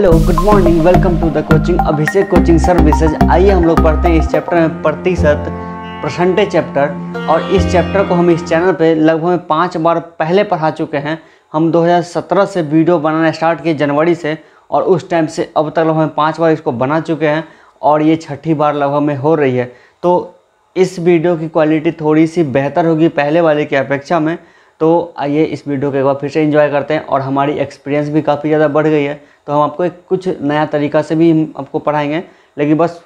Hello good morning welcome to the coaching Abhishek coaching services आइए हम लोग पढ़ते हैं इस चैप्टर में प्रतिशत परसेंटेज चैप्टर और इस चैप्टर को हम इस चैनल पे लगभग पाँच बार पहले पढ़ा चुके हैं हम 2017 से वीडियो बनाना स्टार्ट किए जनवरी से और उस टाइम से अब तक लगभग पाँच बार इसको बना चुके हैं और ये छठी बार लगभग में हो रही है तो इस वीडियो की क्वालिटी थोड़ी सी बेहतर होगी पहले वाले की अपेक्षा में तो आइए इस वीडियो को एक बार फिर से इन्जॉय करते हैं और हमारी एक्सपीरियंस भी काफ़ी ज़्यादा बढ़ गई है तो हम आपको एक कुछ नया तरीका से भी हम आपको पढ़ाएंगे लेकिन बस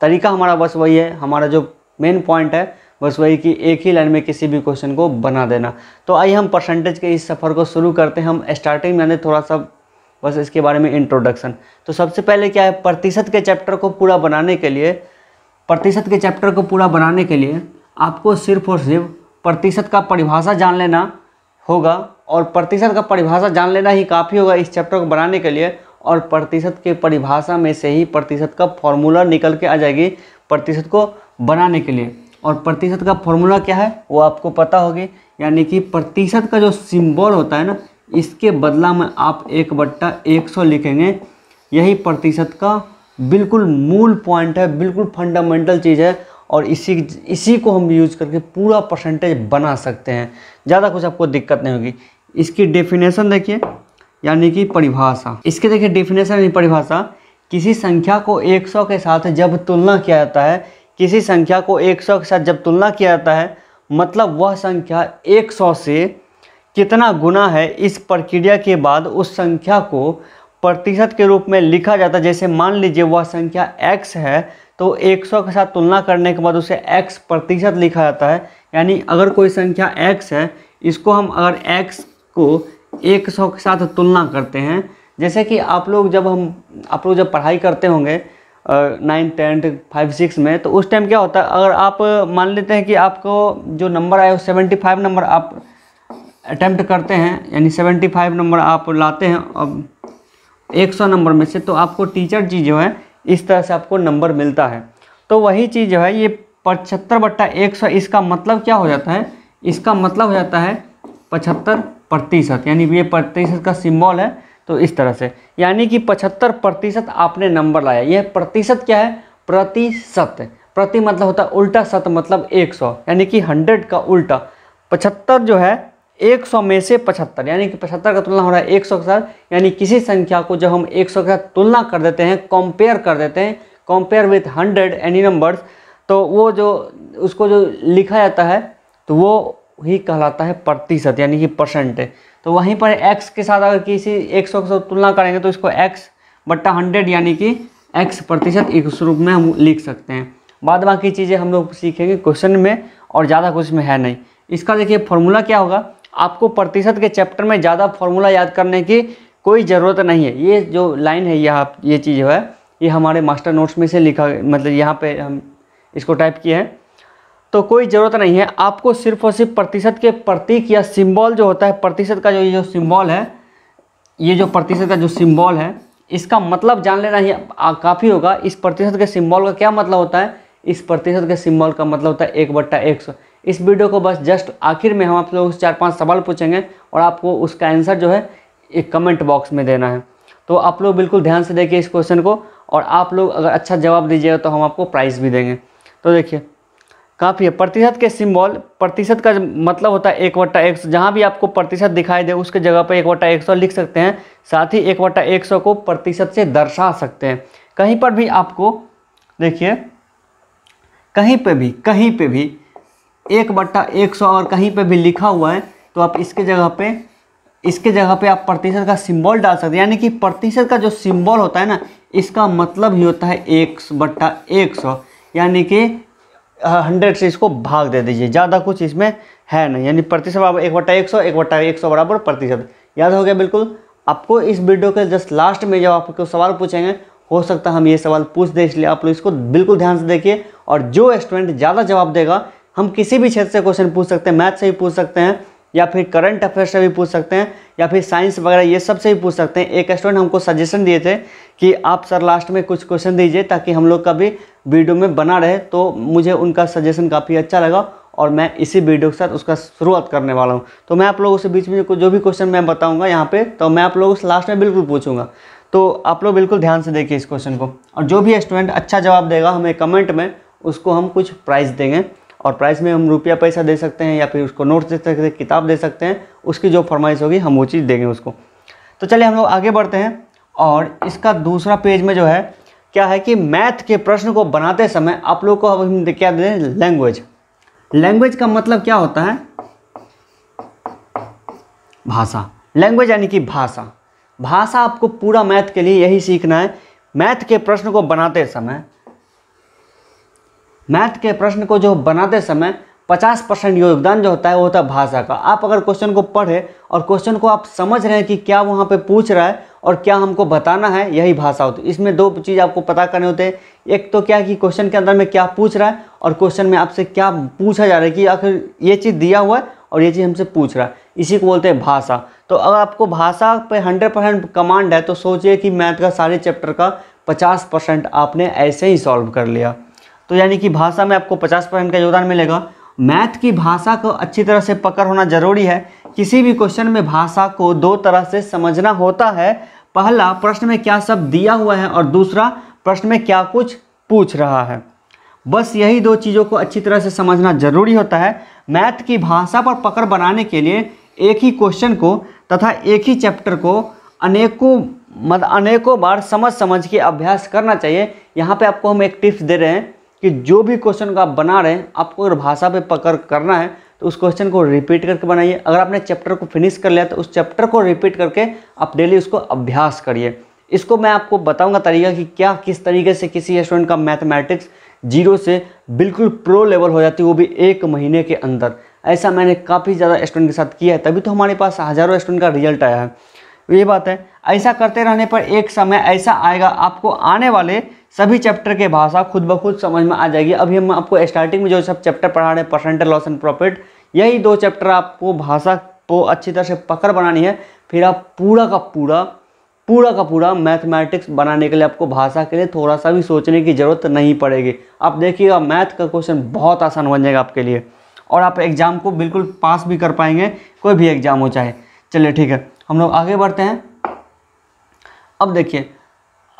तरीका हमारा बस वही है हमारा जो मेन पॉइंट है बस वही कि एक ही लाइन में किसी भी क्वेश्चन को बना देना तो आइए हम परसेंटेज के इस सफ़र को शुरू करते हैं हम स्टार्टिंग में आने थोड़ा सा बस इसके बारे में इंट्रोडक्शन तो सबसे पहले क्या है प्रतिशत के चैप्टर को पूरा बनाने के लिए प्रतिशत के चैप्टर को पूरा बनाने के लिए आपको सिर्फ और सिर्फ प्रतिशत का परिभाषा जान लेना होगा और प्रतिशत का परिभाषा जान लेना ही काफ़ी होगा इस चैप्टर को बनाने के लिए और प्रतिशत के परिभाषा में से ही प्रतिशत का फॉर्मूला निकल के आ जाएगी प्रतिशत को बनाने के लिए और प्रतिशत का फॉर्मूला क्या है वो आपको पता होगी यानी कि प्रतिशत का जो सिंबल होता है ना इसके बदला में आप एक बट्टा एक सौ लिखेंगे यही प्रतिशत का बिल्कुल मूल पॉइंट है बिल्कुल फंडामेंटल चीज़ है और इसी इसी को हम यूज करके पूरा परसेंटेज बना सकते हैं ज़्यादा कुछ आपको दिक्कत नहीं होगी इसकी डेफिनेशन देखिए यानी कि परिभाषा इसके देखिए डेफिनेशन यानी परिभाषा किसी संख्या को 100 के साथ जब तुलना किया जाता है किसी संख्या को 100 के साथ जब तुलना किया जाता है मतलब वह संख्या 100 से कितना गुना है इस प्रक्रिया के बाद उस संख्या को प्रतिशत के रूप में लिखा जाता है जैसे मान लीजिए वह संख्या एक्स है तो 100 के साथ तुलना करने के बाद उसे x प्रतिशत लिखा जाता है यानी अगर कोई संख्या x है इसको हम अगर x को 100 के साथ तुलना करते हैं जैसे कि आप लोग जब हम आप लोग जब पढ़ाई करते होंगे नाइन्थ टेंथ फाइव सिक्स में तो उस टाइम क्या होता है अगर आप मान लेते हैं कि आपको जो नंबर आया सेवेंटी फाइव नंबर आप अटैम्प्ट करते हैं यानी सेवेंटी फाइव नंबर आप लाते हैं अब एक सौ नंबर में से तो आपको टीचर जी जो है इस तरह से आपको नंबर मिलता है तो वही चीज़ जो है ये पचहत्तर बट्टा एक सौ इसका मतलब क्या हो जाता है इसका मतलब हो जाता है पचहत्तर प्रतिशत यानी ये प्रतिशत का सिम्बॉल है तो इस तरह से यानी कि पचहत्तर प्रतिशत आपने नंबर लाया यह प्रतिशत क्या है प्रतिशत प्रति मतलब होता है उल्टा सत मतलब एक सौ यानी कि हंड्रेड का उल्टा पचहत्तर जो है 100 में से 75 यानी कि 75 का तुलना हो रहा है 100 के साथ यानी किसी संख्या को जब हम 100 के साथ तुलना कर देते हैं कंपेयर कर देते हैं कंपेयर विथ 100 एनी नंबर्स तो वो जो उसको जो लिखा जाता है तो वो ही कहलाता है प्रतिशत यानी कि परसेंट तो वहीं पर एक्स के साथ अगर किसी एक सौ के साथ तुलना करेंगे तो इसको एक्स बट्टा हंड्रेड यानी कि एक्स प्रतिशत एक रूप में हम लिख सकते हैं बाद बाकी चीज़ें हम लोग सीखेंगे क्वेश्चन में और ज़्यादा कुछ में है नहीं इसका देखिए फॉर्मूला क्या होगा आपको प्रतिशत के चैप्टर में ज़्यादा फॉर्मूला याद करने की कोई ज़रूरत नहीं है ये जो लाइन है यहाँ ये चीज़ जो है ये हमारे मास्टर नोट्स में से लिखा मतलब यहाँ पे हम इसको टाइप किए हैं तो कोई ज़रूरत नहीं है आपको सिर्फ और सिर्फ प्रतिशत के प्रतीक या सिंबल जो होता है प्रतिशत का जो ये जो सिंबल है ये जो प्रतिशत का जो सिंबल है इसका मतलब जान लेना ही काफ़ी होगा इस प्रतिशत के सिंबल का क्या मतलब होता है इस प्रतिशत के सिंबल का मतलब होता है एक बट्टा एक सौ इस वीडियो को बस जस्ट आखिर में हम आप लोग चार पांच सवाल पूछेंगे और आपको उसका आंसर जो है एक कमेंट बॉक्स में देना है तो आप लोग बिल्कुल ध्यान से देखिए इस क्वेश्चन को और आप लोग अगर अच्छा जवाब दीजिएगा तो हम आपको प्राइज़ भी देंगे तो देखिए काफ़ी है प्रतिशत के सिंबल प्रतिशत का मतलब होता है एक वट्टा एक सौ जहाँ भी आपको प्रतिशत दिखाई दे उसके जगह पर एक वट्टा एक सौ लिख सकते हैं साथ ही एक वट्टा एक सौ को प्रतिशत से दर्शा सकते हैं कहीं पर भी आपको देखिए कहीं पे भी कहीं पे भी एक बट्टा एक सौ और कहीं पे भी लिखा हुआ है तो आप इसके जगह पे इसके जगह पे आप प्रतिशत का सिंबल डाल सकते हैं यानी कि प्रतिशत का जो सिंबल होता है ना इसका मतलब ही होता है एक बट्टा एक सौ यानी कि हंड्रेड से इसको भाग दे दीजिए ज़्यादा कुछ इसमें है नहीं यानी प्रतिशत बराबर एक बट्टा एक सौ एक बट्टा एक सौ बराबर प्रतिशत याद हो गया बिल्कुल आपको इस वीडियो के जस्ट लास्ट में जब आपको सवाल पूछेंगे हो सकता है हम ये सवाल पूछ दें इसलिए आप लोग इसको बिल्कुल ध्यान से देखिए और जो स्टूडेंट ज़्यादा जवाब देगा हम किसी भी क्षेत्र से क्वेश्चन पूछ सकते हैं मैथ से भी पूछ सकते हैं या फिर करंट अफेयर से भी पूछ सकते हैं या फिर साइंस वगैरह ये सब से भी पूछ सकते हैं एक स्टूडेंट हमको सजेशन दिए थे कि आप सर लास्ट में कुछ क्वेश्चन दीजिए ताकि हम लोग का भी वीडियो में बना रहे तो मुझे उनका सजेशन काफ़ी अच्छा लगा और मैं इसी वीडियो के साथ उसका शुरुआत करने वाला हूँ तो मैं आप लोगों से बीच में जो भी क्वेश्चन मैं बताऊँगा यहाँ पर तो मैं आप लोगों से लास्ट में बिल्कुल पूछूँगा तो आप लोग बिल्कुल ध्यान से देखिए इस क्वेश्चन को और जो भी स्टूडेंट अच्छा जवाब देगा हमें कमेंट में उसको हम कुछ प्राइज़ देंगे और प्राइस में हम रुपया पैसा दे सकते हैं या फिर उसको नोट्स दे सकते हैं किताब दे सकते हैं उसकी जो फरमाइश होगी हम वो चीज़ देंगे उसको तो चलिए हम लोग आगे बढ़ते हैं और इसका दूसरा पेज में जो है क्या है कि मैथ के प्रश्न को बनाते समय आप लोग को हम क्या दें लैंग्वेज लैंग्वेज का मतलब क्या होता है भाषा लैंग्वेज यानी कि भाषा भाषा आपको पूरा मैथ के लिए यही सीखना है मैथ के प्रश्न को बनाते समय मैथ के प्रश्न को जो बनाते समय 50 परसेंट योगदान जो होता है वो होता है भाषा का आप अगर क्वेश्चन को पढ़े और क्वेश्चन को आप समझ रहे हैं कि क्या वहाँ पे पूछ रहा है और क्या हमको बताना है यही भाषा होती है इसमें दो चीज़ आपको पता करने होते हैं एक तो क्या कि क्वेश्चन के अंदर में क्या पूछ रहा है और क्वेश्चन में आपसे क्या पूछा जा रहा है कि आखिर ये चीज़ दिया हुआ है और ये चीज़ हमसे पूछ रहा है इसी को बोलते हैं भाषा तो अगर आपको भाषा पर हंड्रेड परसेंट कमांड है तो सोचिए कि मैथ का सारे चैप्टर का पचास परसेंट आपने ऐसे ही सॉल्व कर लिया तो यानी कि भाषा में आपको पचास परसेंट का योगदान मिलेगा मैथ की भाषा को अच्छी तरह से पकड़ होना जरूरी है किसी भी क्वेश्चन में भाषा को दो तरह से समझना होता है पहला प्रश्न में क्या सब दिया हुआ है और दूसरा प्रश्न में क्या कुछ पूछ रहा है बस यही दो चीज़ों को अच्छी तरह से समझना जरूरी होता है मैथ की भाषा पर पकड़ बनाने के लिए एक ही क्वेश्चन को तथा एक ही चैप्टर को अनेकों मत अनेकों बार समझ समझ के अभ्यास करना चाहिए यहाँ पे आपको हम एक टिप्स दे रहे हैं कि जो भी क्वेश्चन को आप बना रहे हैं आपको अगर भाषा पे पकड़ करना है तो उस क्वेश्चन को रिपीट करके बनाइए अगर आपने चैप्टर को फिनिश कर लिया तो उस चैप्टर को रिपीट करके आप डेली उसको अभ्यास करिए इसको मैं आपको बताऊंगा तरीका कि क्या किस तरीके से किसी स्टूडेंट का मैथमेटिक्स जीरो से बिल्कुल प्रो लेवल हो जाती है वो भी एक महीने के अंदर ऐसा मैंने काफ़ी ज़्यादा स्टूडेंट के साथ किया है तभी तो हमारे पास हज़ारों स्टूडेंट का रिजल्ट आया है ये बात है ऐसा करते रहने पर एक समय ऐसा आएगा आपको आने वाले सभी चैप्टर के भाषा खुद ब खुद समझ में आ जाएगी अभी हम आपको स्टार्टिंग में जो सब चैप्टर पढ़ा रहे हैं परसेंटेज लॉस एंड प्रॉफिट यही दो चैप्टर आपको भाषा को अच्छी तरह से पकड़ बनानी है फिर आप पूरा का पूरा पूरा का पूरा मैथमेटिक्स बनाने के लिए आपको भाषा के लिए थोड़ा सा भी सोचने की ज़रूरत नहीं पड़ेगी आप देखिएगा मैथ का क्वेश्चन बहुत आसान बन जाएगा आपके लिए और आप एग्ज़ाम को बिल्कुल पास भी कर पाएंगे कोई भी एग्ज़ाम हो चाहे चलिए ठीक है हम लोग आगे बढ़ते हैं अब देखिए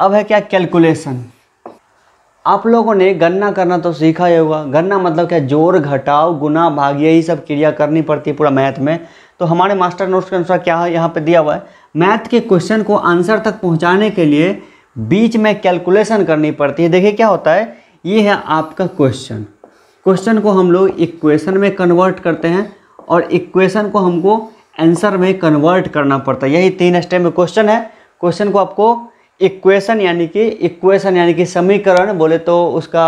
अब है क्या कैलकुलेशन आप लोगों ने गणना करना तो सीखा ही होगा गणना मतलब क्या जोर घटाओ गुना भाग यही सब क्रिया करनी पड़ती है पूरा मैथ में तो हमारे मास्टर नोट्स के अनुसार क्या है यहाँ पे दिया हुआ है मैथ के क्वेश्चन को आंसर तक पहुँचाने के लिए बीच में कैलकुलेशन करनी पड़ती है देखिए क्या होता है ये है आपका क्वेश्चन क्वेश्चन को हम लोग इक्वेशन में कन्वर्ट करते हैं और इक्वेशन को हमको आंसर में कन्वर्ट करना पड़ता है यही तीन स्टेप में क्वेश्चन है क्वेश्चन को आपको इक्वेशन यानी कि इक्वेशन यानी कि समीकरण बोले तो उसका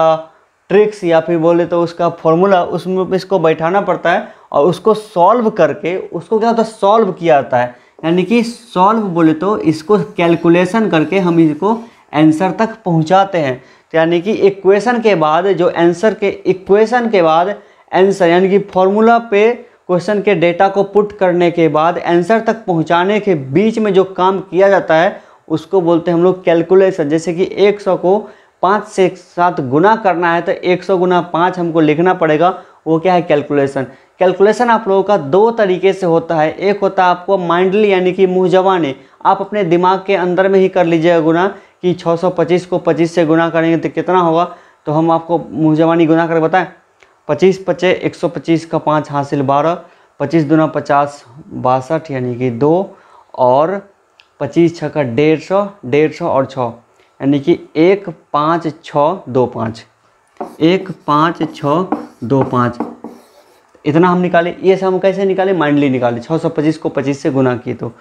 ट्रिक्स या फिर बोले तो उसका फॉर्मूला उसमें इसको बैठाना पड़ता है और उसको सॉल्व करके उसको क्या होता है सॉल्व किया जाता है यानी कि सॉल्व बोले तो इसको कैलकुलेशन करके हम इसको आंसर तक पहुंचाते हैं तो यानी कि इक्वेशन के बाद जो आंसर के इक्वेशन के बाद आंसर यानी कि फॉर्मूला पे क्वेश्चन के डेटा को पुट करने के बाद आंसर तक पहुंचाने के बीच में जो काम किया जाता है उसको बोलते हैं हम लोग कैलकुलेशन जैसे कि 100 को पाँच से साथ गुना करना है तो 100 गुना पाँच हमको लिखना पड़ेगा वो क्या है कैलकुलेशन कैलकुलेशन आप लोगों का दो तरीके से होता है एक होता है आपको माइंडली यानी कि मुँह जवानी आप अपने दिमाग के अंदर में ही कर लीजिएगा गुना कि 625 को 25 से गुना करेंगे तो कितना होगा तो हम आपको मुँह जवानी गुना कर बताएं पच्चीस पचे एक सौ पच्चीस का पाँच हासिल बारह पच्चीस दुना पचास बासठ यानी कि दो और पच्चीस छः का डेढ़ सौ डेढ़ सौ और छः यानी कि एक पाँच छः दो पाँच एक पाँच छः दो पाँच इतना हम निकाले ये सब हम कैसे निकाले माइंडली निकाले छः सौ पच्चीस को पच्चीस से गुना किए तो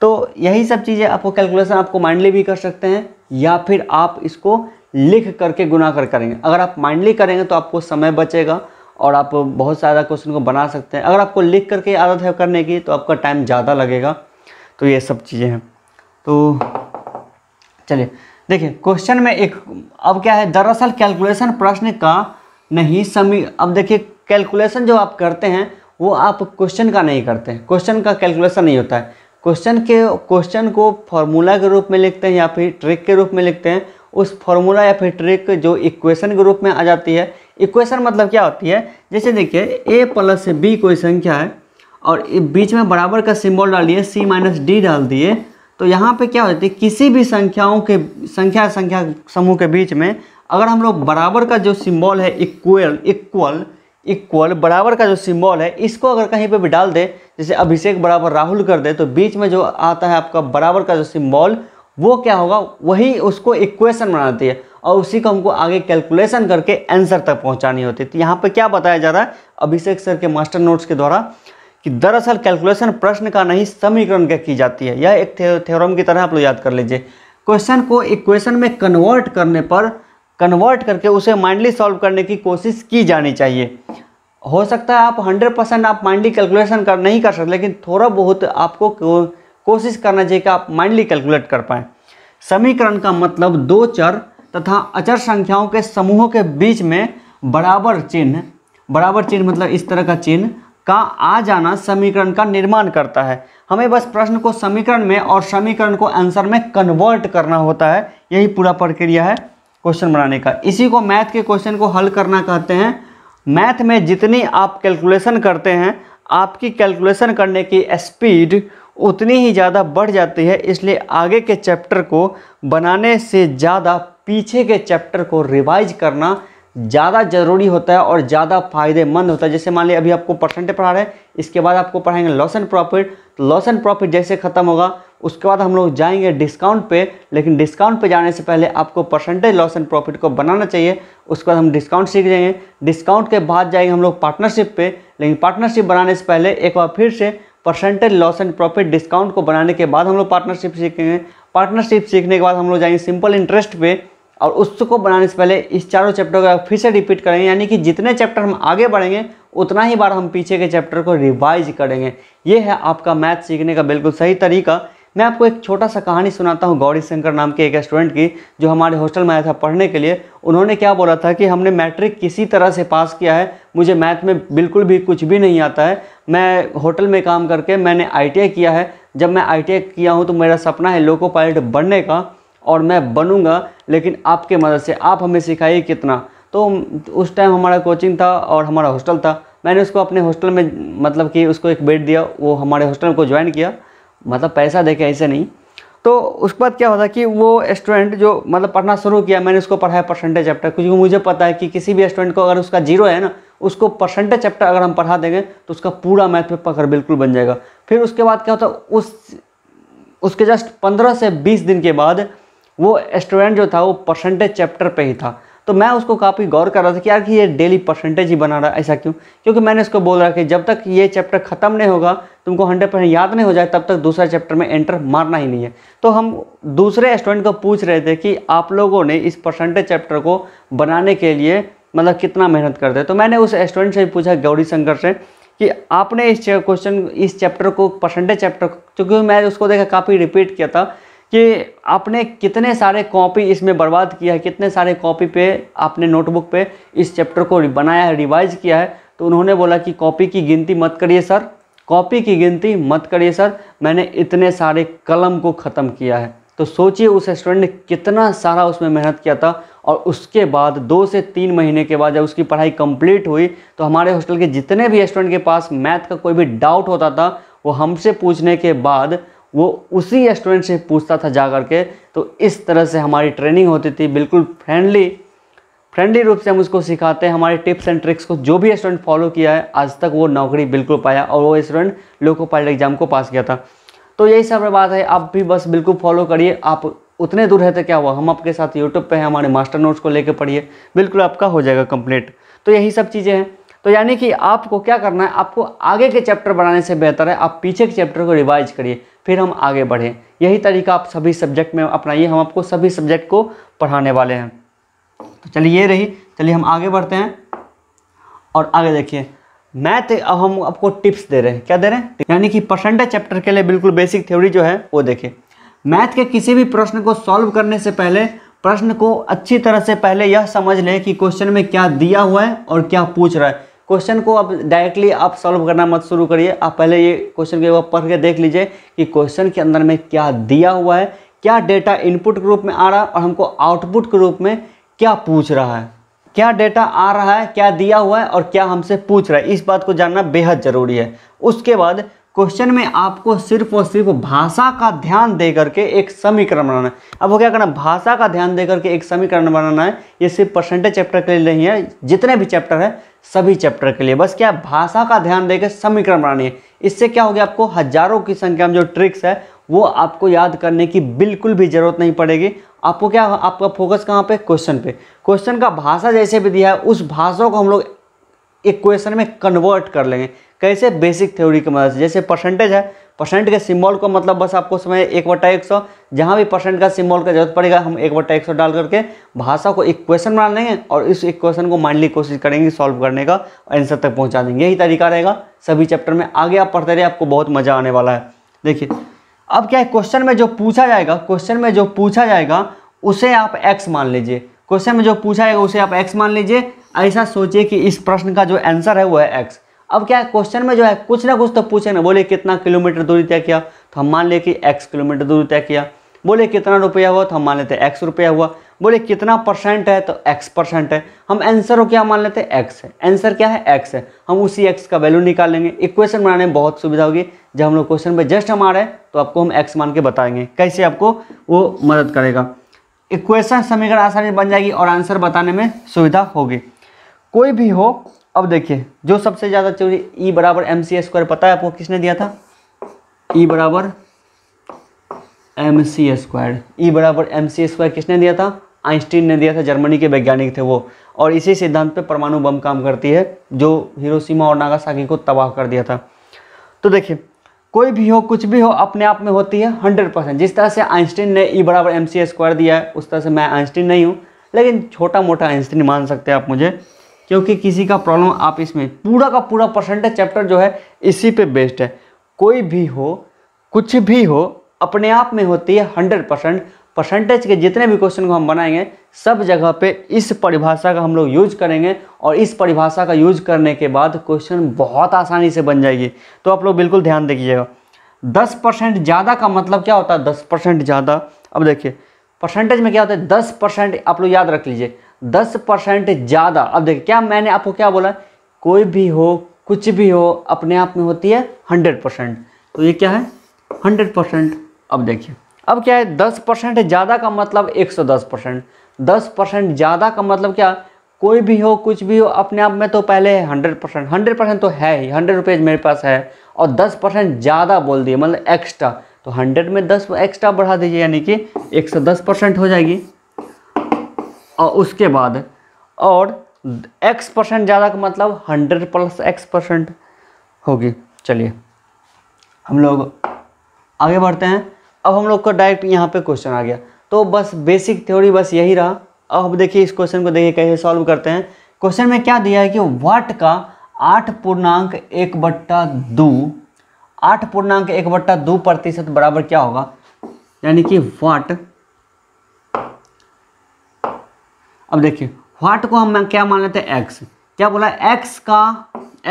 तो यही सब चीज़ें आपको कैलकुलेशन आपको माइंडली भी कर सकते हैं या फिर आप इसको लिख करके गुना कर करेंगे अगर आप माइंडली करेंगे तो आपको समय बचेगा और आप बहुत ज़्यादा क्वेश्चन को बना सकते हैं अगर आपको लिख करके आदत है करने की तो आपका टाइम ज़्यादा लगेगा तो ये सब चीज़ें हैं तो चलिए देखिए क्वेश्चन में एक अब क्या है दरअसल कैलकुलेशन प्रश्न का नहीं समी अब देखिए कैलकुलेशन जो आप करते हैं वो आप क्वेश्चन का नहीं करते हैं क्वेश्चन का कैलकुलेशन नहीं होता है क्वेश्चन के क्वेश्चन को फॉर्मूला के रूप में लिखते हैं या फिर ट्रिक के रूप में लिखते हैं उस फॉर्मूला या फिर ट्रिक जो इक्वेशन के रूप में आ जाती है इक्वेशन मतलब क्या होती है जैसे देखिए ए प्लस बी कोई संख्या है और बीच में बराबर का सिम्बॉल डालिए सी माइनस डी डाल दिए तो यहाँ पे क्या हो जाती है किसी भी संख्याओं के संख्या संख्या समूह के बीच में अगर हम लोग बराबर का जो सिम्बॉल है इक्वल इक्वल इक्वल बराबर का जो सिम्बॉल है इसको अगर कहीं पे भी डाल दे जैसे अभिषेक बराबर राहुल कर दे तो बीच में जो आता है आपका बराबर का जो सिम्बॉल वो क्या होगा वही उसको इक्वेशन बनाती है और उसी को हमको आगे कैलकुलेशन करके आंसर तक पहुंचानी होती है तो यहाँ पर क्या बताया जा रहा है अभिषेक सर के मास्टर नोट्स के द्वारा कि दरअसल कैलकुलेशन प्रश्न का नहीं समीकरण का की जाती है यह एक थे, थ्योरम की तरह आप लोग याद कर लीजिए क्वेश्चन को इक्वेशन में कन्वर्ट करने पर कन्वर्ट करके उसे माइंडली सॉल्व करने की कोशिश की जानी चाहिए हो सकता है आप 100 परसेंट आप माइंडली कैलकुलेशन कर नहीं कर सकते लेकिन थोड़ा बहुत आपको को, कोशिश करना चाहिए कि आप माइंडली कैलकुलेट कर पाएँ समीकरण का मतलब दो चर तथा अचर संख्याओं के समूहों के बीच में बराबर चिन्ह बराबर चिन्ह मतलब इस तरह का चिन्ह का आ जाना समीकरण का निर्माण करता है हमें बस प्रश्न को समीकरण में और समीकरण को आंसर में कन्वर्ट करना होता है यही पूरा प्रक्रिया है क्वेश्चन बनाने का इसी को मैथ के क्वेश्चन को हल करना कहते हैं मैथ में जितनी आप कैलकुलेशन करते हैं आपकी कैलकुलेशन करने की स्पीड उतनी ही ज़्यादा बढ़ जाती है इसलिए आगे के चैप्टर को बनाने से ज़्यादा पीछे के चैप्टर को रिवाइज करना ज़्यादा ज़रूरी होता है और ज़्यादा फायदेमंद होता है जैसे मान लीजिए अभी आपको परसेंटेज पढ़ा रहे हैं इसके बाद आपको पढ़ाएंगे लॉस एंड प्रॉफिट तो लॉस एंड प्रॉफिट जैसे ख़त्म होगा उसके बाद हम लोग जाएंगे डिस्काउंट पे लेकिन डिस्काउंट पे जाने से पहले आपको परसेंटेज लॉस एंड प्रॉफिट को बनाना चाहिए उसके बाद हम डिस्काउंट सीख जाएंगे डिस्काउंट के बाद जाएंगे हम लोग पार्टनरशिप पे लेकिन पार्टनरशिप बनाने से पहले एक बार फिर से percentage loss and profit discount को बनाने के बाद हम लोग पार्टनरशिप सीखेंगे पार्टनरशिप सीखने के बाद हम लोग जाएंगे सिंपल इंटरेस्ट पे और उसको बनाने से पहले इस चारों चैप्टर को फिर से रिपीट करेंगे यानी कि जितने चैप्टर हम आगे बढ़ेंगे उतना ही बार हम पीछे के चैप्टर को रिवाइज करेंगे ये है आपका मैथ सीखने का बिल्कुल सही तरीका मैं आपको एक छोटा सा कहानी सुनाता हूँ गौरी शंकर नाम के एक स्टूडेंट की जो हमारे हॉस्टल में आया था पढ़ने के लिए उन्होंने क्या बोला था कि हमने मैट्रिक किसी तरह से पास किया है मुझे मैथ में बिल्कुल भी कुछ भी नहीं आता है मैं होटल में काम करके मैंने आई किया है जब मैं आई किया हूँ तो मेरा सपना है लोको पायलट बनने का और मैं बनूंगा लेकिन आपके मदद से आप हमें सिखाइए कितना तो उस टाइम हमारा कोचिंग था और हमारा हॉस्टल था मैंने उसको अपने हॉस्टल में मतलब कि उसको एक बेड दिया वो हमारे हॉस्टल को ज्वाइन किया मतलब पैसा देके ऐसे नहीं तो उसके बाद क्या होता कि वो स्टूडेंट जो मतलब पढ़ना शुरू किया मैंने उसको पढ़ाया परसेंटेज चैप्टर क्योंकि मुझे पता है कि किसी भी स्टूडेंट को अगर उसका जीरो है ना उसको परसेंटेज चैप्टर अगर हम पढ़ा देंगे तो उसका पूरा मैथ पे पकड़ बिल्कुल बन जाएगा फिर उसके बाद क्या होता उस उसके जस्ट पंद्रह से बीस दिन के बाद वो स्टूडेंट जो था वो परसेंटेज चैप्टर पे ही था तो मैं उसको काफ़ी गौर कर रहा था कि यार कि ये डेली परसेंटेज ही बना रहा है ऐसा क्यों क्योंकि मैंने उसको बोल रहा कि जब तक ये चैप्टर ख़त्म नहीं होगा तुमको हंड्रेड परसेंट याद नहीं हो जाए तब तक दूसरा चैप्टर में एंटर मारना ही नहीं है तो हम दूसरे स्टूडेंट को पूछ रहे थे कि आप लोगों ने इस परसेंटेज चैप्टर को बनाने के लिए मतलब कितना मेहनत करते दे तो मैंने उस स्टूडेंट से पूछा गौरी शंकर से कि आपने इस क्वेश्चन इस चैप्टर को परसेंटेज चैप्टर क्योंकि मैं उसको देखा काफ़ी रिपीट किया था कि आपने कितने सारे कॉपी इसमें बर्बाद किया है कितने सारे कॉपी पे आपने नोटबुक पे इस चैप्टर को बनाया है रिवाइज किया है तो उन्होंने बोला कि कॉपी की गिनती मत करिए सर कॉपी की गिनती मत करिए सर मैंने इतने सारे कलम को ख़त्म किया है तो सोचिए उस स्टूडेंट ने कितना सारा उसमें मेहनत किया था और उसके बाद दो से तीन महीने के बाद जब उसकी पढ़ाई कंप्लीट हुई तो हमारे हॉस्टल के जितने भी स्टूडेंट के पास मैथ का कोई भी डाउट होता था वो हमसे पूछने के बाद वो उसी स्टूडेंट से पूछता था जा कर के तो इस तरह से हमारी ट्रेनिंग होती थी बिल्कुल फ्रेंडली फ्रेंडली रूप से हम उसको सिखाते हैं हमारे टिप्स एंड ट्रिक्स को जो भी स्टूडेंट फॉलो किया है आज तक वो नौकरी बिल्कुल पाया और वो स्टूडेंट लोको पायलट एग्जाम को पास किया था तो यही सब बात है आप भी बस बिल्कुल फॉलो करिए आप उतने दूर रहते क्या हुआ हम आपके साथ यूट्यूब पर हैं हमारे मास्टर नोट्स को लेकर पढ़िए बिल्कुल आपका हो जाएगा कंप्लीट तो यही सब चीज़ें हैं तो यानी कि आपको क्या करना है आपको आगे के चैप्टर बनाने से बेहतर है आप पीछे के चैप्टर को रिवाइज करिए फिर हम आगे बढ़ें यही तरीका आप सभी सब्जेक्ट में अपनाइए हम आपको सभी सब्जेक्ट को पढ़ाने वाले हैं तो चलिए ये रही चलिए हम आगे बढ़ते हैं और आगे देखिए मैथ अब हम आपको टिप्स दे रहे हैं क्या दे रहे हैं यानी कि परसेंटेज चैप्टर के लिए बिल्कुल बेसिक थ्योरी जो है वो देखिए मैथ के किसी भी प्रश्न को सॉल्व करने से पहले प्रश्न को अच्छी तरह से पहले यह समझ लें कि क्वेश्चन में क्या दिया हुआ है और क्या पूछ रहा है क्वेश्चन को आप डायरेक्टली आप सॉल्व करना मत शुरू करिए आप पहले ये क्वेश्चन के ऊपर पढ़ के देख लीजिए कि क्वेश्चन के अंदर में क्या दिया हुआ है क्या डेटा इनपुट के रूप में आ रहा है और हमको आउटपुट के रूप में क्या पूछ रहा है क्या डेटा आ रहा है क्या दिया हुआ है और क्या हमसे पूछ रहा है इस बात को जानना बेहद ज़रूरी है उसके बाद क्वेश्चन में आपको सिर्फ और सिर्फ भाषा का ध्यान दे करके एक समीकरण बनाना है अब वो क्या करना भाषा का ध्यान दे करके एक समीकरण बनाना है ये सिर्फ परसेंटेज चैप्टर के लिए नहीं है जितने भी चैप्टर है सभी चैप्टर के लिए बस क्या भाषा का ध्यान देकर समीकरण बनानी है इससे क्या हो गया आपको हजारों की संख्या में जो ट्रिक्स है वो आपको याद करने की बिल्कुल भी ज़रूरत नहीं पड़ेगी आपको क्या आपका फोकस कहाँ पे क्वेश्चन पे क्वेश्चन का भाषा जैसे भी दिया है उस भाषा को हम लोग इक्वेशन में कन्वर्ट कर लेंगे कैसे बेसिक थ्योरी की मदद से जैसे परसेंटेज है परसेंट के सिंबल को मतलब बस आपको समय एक बटा एक सौ जहाँ भी परसेंट का सिंबल का जरूरत पड़ेगा हम एक बटा एक सौ डाल करके भाषा को इक्वेशन बना लेंगे और इस इक्वेशन को माइंडली कोशिश करेंगे सॉल्व करने का आंसर तक पहुँचा देंगे यही तरीका रहेगा सभी चैप्टर में आगे आप पढ़ते रहिए आपको बहुत मज़ा आने वाला है देखिए अब क्या है क्वेश्चन में जो पूछा जाएगा क्वेश्चन में जो पूछा जाएगा उसे आप एक्स मान लीजिए क्वेश्चन में जो पूछा है उसे आप एक्स मान लीजिए ऐसा सोचिए कि इस प्रश्न का जो आंसर है वो है एक्स अब क्या है क्वेश्चन में जो है कुछ ना कुछ तो पूछे ना बोले कितना किलोमीटर दूरी तय किया तो हम मान लें कि एक्स किलोमीटर दूरी तय किया बोले कितना रुपया हुआ तो हम मान लेते हैं एक्स रुपया हुआ बोले कितना परसेंट है तो एक्स परसेंट है हम आंसर को क्या मान लेते हैं एक्स है आंसर क्या है एक्स है हम उसी एक्स का वैल्यू निकाल लेंगे इक्वेशन बनाने में बहुत सुविधा होगी जब हम लोग क्वेश्चन पर जस्ट हम आ रहे हैं तो आपको हम एक्स मान के बताएंगे कैसे आपको वो मदद करेगा इक्वेशन समीकरण आसानी बन जाएगी और आंसर बताने में सुविधा होगी कोई भी हो अब देखिए जो सबसे ज़्यादा चोरी ई e बराबर एम सी स्क्वायर पता है आपको किसने दिया था ई e बराबर एम सी स्क्वायर ई बराबर एम सी स्क्वायर किसने दिया था आइंस्टीन ने दिया था जर्मनी के वैज्ञानिक थे वो और इसी सिद्धांत पे परमाणु बम काम करती है जो हिरोशिमा और नागासाकी को तबाह कर दिया था तो देखिए कोई भी हो कुछ भी हो अपने आप में होती है हंड्रेड परसेंट जिस तरह से आइंस्टीन ने ई e बराबर एम सी स्क्वायर दिया है उस तरह से मैं आइंस्टीन नहीं हूँ लेकिन छोटा मोटा आइंस्टीन मान सकते हैं आप मुझे क्योंकि किसी का प्रॉब्लम आप इसमें पूरा का पूरा परसेंटेज चैप्टर जो है इसी पे बेस्ड है कोई भी हो कुछ भी हो अपने आप में होती है हंड्रेड परसेंट परसेंटेज के जितने भी क्वेश्चन को हम बनाएंगे सब जगह पे इस परिभाषा का हम लोग यूज करेंगे और इस परिभाषा का यूज करने के बाद क्वेश्चन बहुत आसानी से बन जाएगी तो आप लोग बिल्कुल ध्यान देखिएगा दस परसेंट ज़्यादा का मतलब क्या होता है दस परसेंट ज़्यादा अब देखिए परसेंटेज में क्या होता है दस परसेंट आप लोग याद रख लीजिए दस परसेंट ज़्यादा अब देखिए क्या मैंने आपको क्या बोला कोई भी हो कुछ भी हो अपने आप में होती है हंड्रेड परसेंट तो ये क्या है हंड्रेड परसेंट अब देखिए अब क्या है दस परसेंट ज़्यादा का मतलब एक सौ दस परसेंट दस परसेंट ज़्यादा का मतलब क्या कोई भी हो कुछ भी हो अपने आप में तो पहले हंड्रेड परसेंट हंड्रेड परसेंट तो है ही हंड्रेड रुपीज़ मेरे पास है और दस परसेंट ज़्यादा बोल दिए मतलब एक्स्ट्रा तो हंड्रेड में दस एक्स्ट्रा बढ़ा दीजिए यानी कि एक सौ दस परसेंट हो जाएगी और उसके बाद और एक्स परसेंट ज़्यादा का मतलब हंड्रेड प्लस एक्स परसेंट होगी चलिए हम लोग आगे बढ़ते हैं अब हम लोग का डायरेक्ट यहाँ पे क्वेश्चन आ गया तो बस बेसिक थ्योरी बस यही रहा अब हम देखिए इस क्वेश्चन को देखिए कैसे सॉल्व करते हैं क्वेश्चन में क्या दिया है कि वाट का आठ पूर्णांक एक बट्टा दो आठ पूर्णांक एक बट्टा दो प्रतिशत बराबर क्या होगा यानी कि वाट अब देखिए वाट को हम क्या मान लेते हैं एक्स क्या बोला एक्स का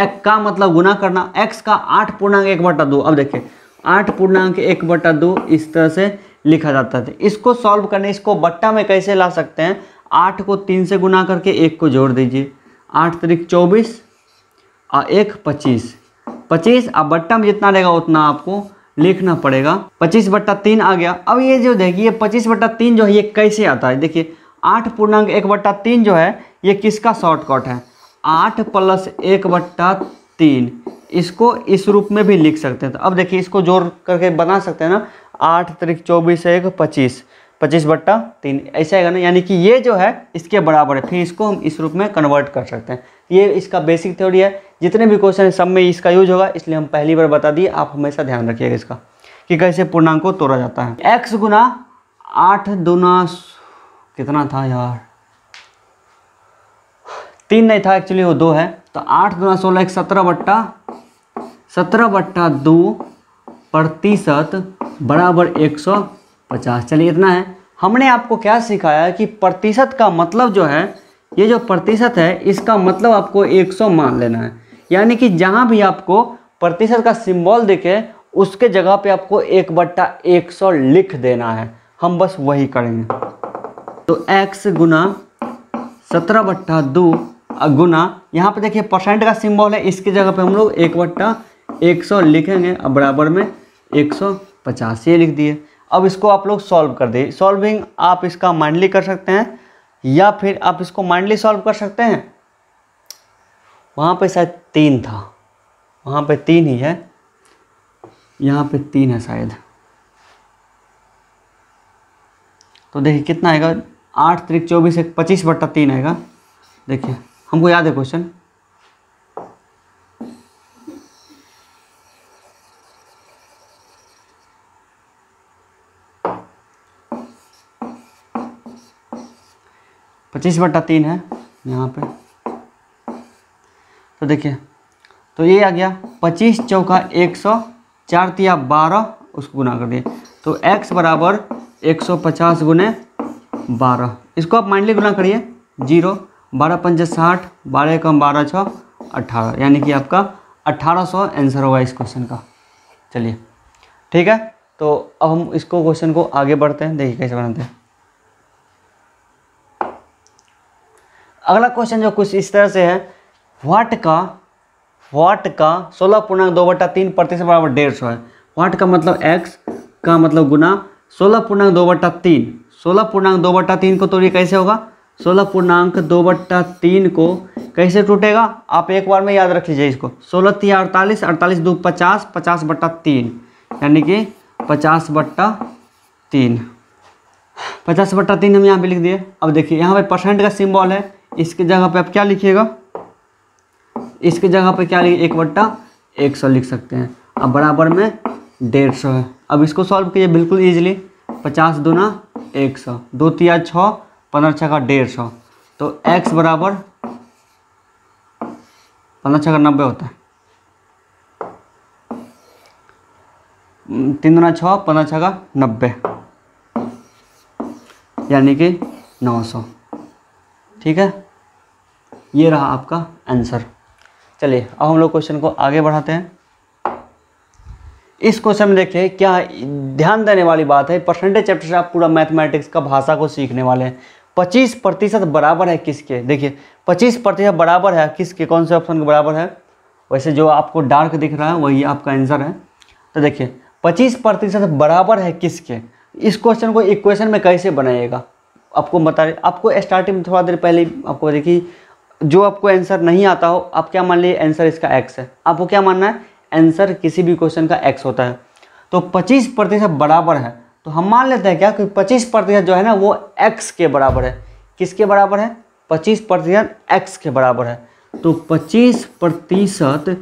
एक का मतलब गुना करना एक्स का आठ पूर्णांक एक बट्टा दो अब देखिए आठ पूर्णांक एक बट्टा दो इस तरह से लिखा जाता था इसको सॉल्व करने इसको बट्टा में कैसे ला सकते हैं आठ को तीन से गुना करके एक को जोड़ दीजिए आठ तरीक चौबीस और एक पच्चीस पच्चीस और बट्टा में जितना रहेगा उतना आपको लिखना पड़ेगा पच्चीस बट्टा तीन आ गया अब ये जो देखिए ये पच्चीस बट्टा तीन जो है ये कैसे आता है देखिए आठ पूर्णांक एक बट्टा तीन जो है ये किसका शॉर्टकट है आठ प्लस एक बट्टा तीन इसको इस रूप में भी लिख सकते हैं तो अब देखिए इसको जोड़ करके बना सकते हैं ना आठ तरीक चौबीस एक पच्चीस पच्चीस बट्टा तीन ऐसा आएगा ना यानी कि ये जो है इसके बराबर है फिर इसको हम इस रूप में कन्वर्ट कर सकते हैं ये इसका बेसिक थ्योरी है जितने भी क्वेश्चन हैं सब में इसका यूज होगा इसलिए हम पहली बार बता दिए आप हमेशा ध्यान रखिएगा इसका कि कैसे पूर्णांक को तोड़ा जाता है एक्स गुना आठ दुना कितना था यार तीन नहीं था एक्चुअली वो दो है तो आठ दुना सोलह एक सत्रह बट्टा सत्रह बट्टा दो प्रतिशत बराबर एक सौ पचास चलिए इतना है हमने आपको क्या सिखाया कि प्रतिशत का मतलब जो है ये जो प्रतिशत है इसका मतलब आपको एक सौ मान लेना है यानी कि जहाँ भी आपको प्रतिशत का सिंबल दिखे उसके जगह पे आपको एक बट्टा एक सौ लिख देना है हम बस वही करेंगे तो x गुना सत्रह बट्टा दो गुना यहाँ पे देखिए परसेंट का सिंबल है इसके जगह पे हम लोग एक बट्टा 100 लिखेंगे अब बराबर में एक ये लिख दिए अब इसको आप लोग सॉल्व कर दिए सॉल्विंग आप इसका माइंडली कर सकते हैं या फिर आप इसको माइंडली सॉल्व कर सकते हैं वहाँ पे शायद तीन था वहाँ पे तीन ही है यहाँ पे तीन है शायद तो देखिए कितना आएगा आठ त्रिक चौबीस एक पच्चीस बट्टा तीन आएगा देखिए हमको याद है क्वेश्चन पच्चीस बटा तीन है यहाँ पे तो देखिए तो ये आ गया पच्चीस चौका एक सौ चार तिया बारह उसको गुना कर दिए तो x बराबर एक सौ पचास गुने बारह इसको आप माइंडली गुना करिए जीरो बारह पंच साठ बारह कम बारह छः अट्ठारह यानी कि आपका अट्ठारह सौ आंसर होगा इस क्वेश्चन का चलिए ठीक है तो अब हम इसको क्वेश्चन को आगे बढ़ते हैं देखिए कैसे बनाते हैं अगला क्वेश्चन जो कुछ इस तरह से है वाट का वाट का सोलह पूर्णांक दो बटा तीन प्रतिशत बराबर डेढ़ सौ है वाट का मतलब एक्स का मतलब गुना सोलह पूर्णांक दो बटा तीन सोलह पूर्णांक दो बटा तीन को तोड़िए कैसे होगा सोलह पूर्णांक दो बट्टा तीन को कैसे टूटेगा आप एक बार में याद रख लीजिए इसको सोलह तीन अड़तालीस अड़तालीस दो पचास पचास बट्टा तीन यानी कि पचास बट्टा तीन पचास बट्टा तीन हम यहाँ पे लिख दिए अब देखिए यहाँ पे परसेंट का सिंबल है इसके जगह पे आप क्या लिखिएगा इसके जगह पे क्या लिखिए एक बट्टा एक सौ लिख सकते हैं अब बराबर में डेढ़ सौ है अब इसको सॉल्व कीजिए बिल्कुल ईजिली पचास दूना एक सौ दो तिया छः पंद्रह छः का डेढ़ सौ तो एक्स बराबर पंद्रह छः का नब्बे होता है तीन दुना छः पंद्रह छः का नब्बे यानी कि नौ सौ ठीक है ये रहा आपका आंसर चलिए अब हम लोग क्वेश्चन को आगे बढ़ाते हैं इस क्वेश्चन में देखिए क्या ध्यान देने वाली बात है परसेंटेज चैप्टर से आप पूरा मैथमेटिक्स का भाषा को सीखने वाले हैं पच्चीस प्रतिशत बराबर है किसके देखिए पच्चीस प्रतिशत बराबर है किसके कौन से ऑप्शन के बराबर है वैसे जो आपको डार्क दिख रहा है वही आपका आंसर है तो देखिए पच्चीस प्रतिशत बराबर है किसके इस क्वेश्चन को इक्वेशन में कैसे बनाइएगा आपको बता रहे आपको स्टार्टिंग में थोड़ा देर पहले आपको देखिए जो आपको आंसर नहीं आता हो आप क्या मान लीजिए आंसर इसका एक्स है आपको क्या मानना है आंसर किसी भी क्वेश्चन का एक्स होता है तो पच्चीस प्रतिशत बराबर है तो हम मान लेते हैं क्या कि पच्चीस प्रतिशत जो है ना वो एक्स के बराबर है किसके बराबर है पच्चीस प्रतिशत एक्स के बराबर है तो पच्चीस प्रतिशत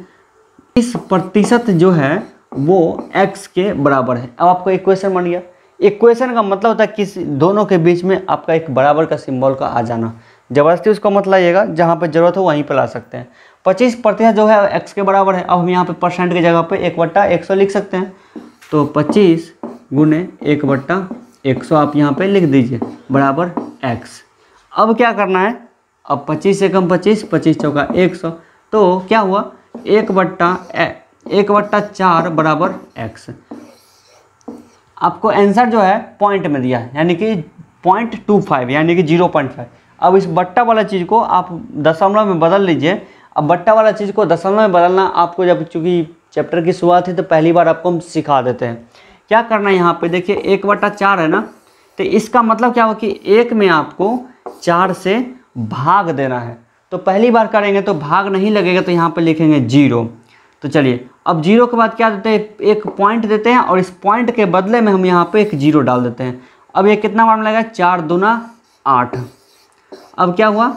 इस प्रतिशत जो है वो एक्स के बराबर है अब आपको इक्वेशन बन गया इक्वेशन का मतलब होता है किस दोनों के बीच में आपका एक बराबर का सिंबल का आ जाना ज़बरदस्ती उसको मत लाइएगा जहाँ पर ज़रूरत हो वहीं पर ला सकते हैं पच्चीस प्रतिशत जो है एक्स के बराबर है अब हम यहाँ पे परसेंट की जगह पर एक बट्टा एक सौ लिख सकते हैं तो पच्चीस गुने एक बट्टा एक सौ आप यहाँ पे लिख दीजिए बराबर एक्स अब क्या करना है अब पच्चीस से कम पच्चीस पच्चीस चौका एक सौ तो क्या हुआ एक बट्टा एक बट्टा चार बराबर एक्स आपको आंसर जो है पॉइंट में दिया यानी कि पॉइंट टू फाइव यानी कि जीरो पॉइंट फाइव अब इस बट्टा वाला चीज़ को आप दशमलव में बदल लीजिए अब बट्टा वाला चीज़ को दशमलव में बदलना आपको जब चूँकि चैप्टर की शुरुआत है तो पहली बार आपको हम सिखा देते हैं क्या करना है यहाँ पर देखिए एक बट्टा चार है ना तो इसका मतलब क्या होगा कि एक में आपको चार से भाग देना है तो पहली बार करेंगे तो भाग नहीं लगेगा तो यहाँ पर लिखेंगे जीरो तो चलिए अब जीरो के बाद क्या देते हैं एक पॉइंट देते हैं और इस पॉइंट के बदले में हम यहाँ पे एक जीरो डाल देते हैं अब ये कितना बार में लगेगा चार दूना आठ अब क्या हुआ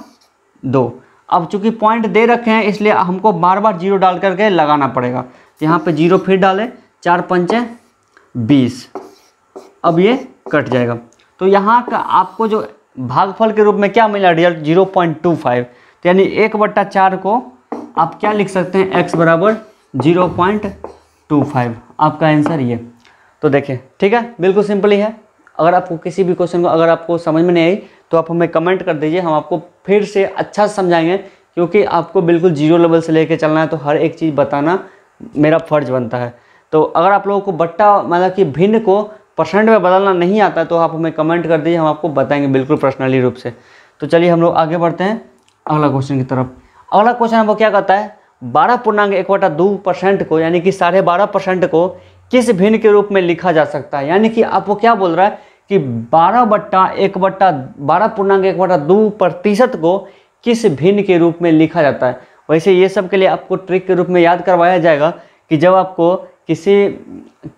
दो अब चूंकि पॉइंट दे रखे हैं इसलिए हमको बार बार जीरो डाल करके लगाना पड़ेगा यहाँ पे जीरो फिर डालें चार पंचे बीस अब ये कट जाएगा तो यहाँ का आपको जो भागफल के रूप में क्या मिला result zero point two five तो यानी एक बट्टा चार को आप क्या लिख सकते हैं एक्स बराबर जीरो पॉइंट टू फाइव आपका आंसर ये तो देखें ठीक है बिल्कुल सिंपली है अगर आपको किसी भी क्वेश्चन को अगर आपको समझ में नहीं आई तो आप हमें कमेंट कर दीजिए हम आपको फिर से अच्छा समझाएंगे क्योंकि आपको बिल्कुल जीरो लेवल से लेकर चलना है तो हर एक चीज़ बताना मेरा फर्ज बनता है तो अगर आप लोगों को बट्टा मतलब कि भिन्न को परसेंट में बदलना नहीं आता तो आप हमें कमेंट कर दीजिए हम आपको बताएंगे बिल्कुल पर्सनली रूप से तो चलिए हम लोग आगे बढ़ते हैं अगला क्वेश्चन की तरफ अगला क्वेश्चन हमको क्या कहता है बारह पूर्णांग एक बटा दो परसेंट को यानी कि साढ़े बारह परसेंट को किस भिन्न के रूप में लिखा जा सकता है यानी कि आपको क्या बोल रहा है कि बारह बट्टा एक बट्टा बारह पूर्णांक एक बट्टा दो प्रतिशत को किस भिन्न के रूप में लिखा जाता है वैसे ये सब के लिए आपको ट्रिक के रूप में याद करवाया जाएगा कि जब आपको किसी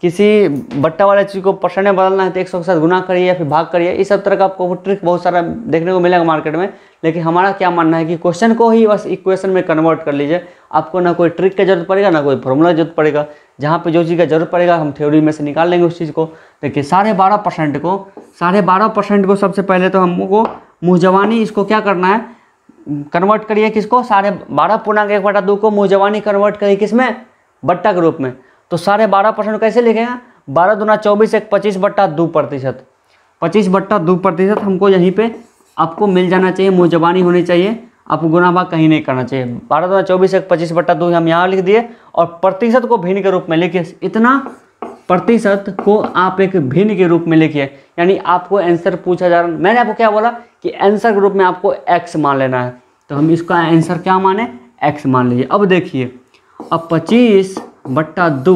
किसी बट्टा वाले चीज़ को परसेंट में बदलना है तो एक सौ के साथ गुना करिए या फिर भाग करिए इस सब तरह का आपको ट्रिक बहुत सारा देखने को मिलेगा मार्केट में लेकिन हमारा क्या मानना है कि क्वेश्चन को ही बस इक्वेशन में कन्वर्ट कर लीजिए आपको ना कोई ट्रिक की जरूरत पड़ेगा ना कोई फॉर्मूला की जरूरत पड़ेगा जहाँ पर जो चीज़ का जरूरत पड़ेगा हम थ्योरी में से निकाल लेंगे उस चीज़ को देखिए साढ़े बारह परसेंट को साढ़े बारह परसेंट को सबसे पहले तो हमको मुँह इसको क्या करना है कन्वर्ट करिए किसको साढ़े बारह पूर्णांक एक बटा दो को मुँह कन्वर्ट करिए किस में बट्टा के रूप में तो साढ़े बारह परसेंट कैसे लिखेगा बारह दुना चौबीस एक पच्चीस बट्टा दो प्रतिशत पच्चीस बट्टा दो प्रतिशत हमको यहीं पे आपको मिल जाना चाहिए मुँहजबानी होनी चाहिए आपको गुनाभा कहीं नहीं करना चाहिए बारह दुना चौबीस एक पच्चीस बट्टा दो हम यहाँ लिख दिए और प्रतिशत को भिन्न के रूप में लिखिए इतना प्रतिशत को आप एक भिन्न के रूप में लिखिए यानी आपको आंसर पूछा जा रहा मैंने आपको क्या बोला कि आंसर के रूप में आपको एक्स मान लेना है तो हम इसका आंसर क्या माने एक्स मान लीजिए अब देखिए अब पच्चीस बट्टा दो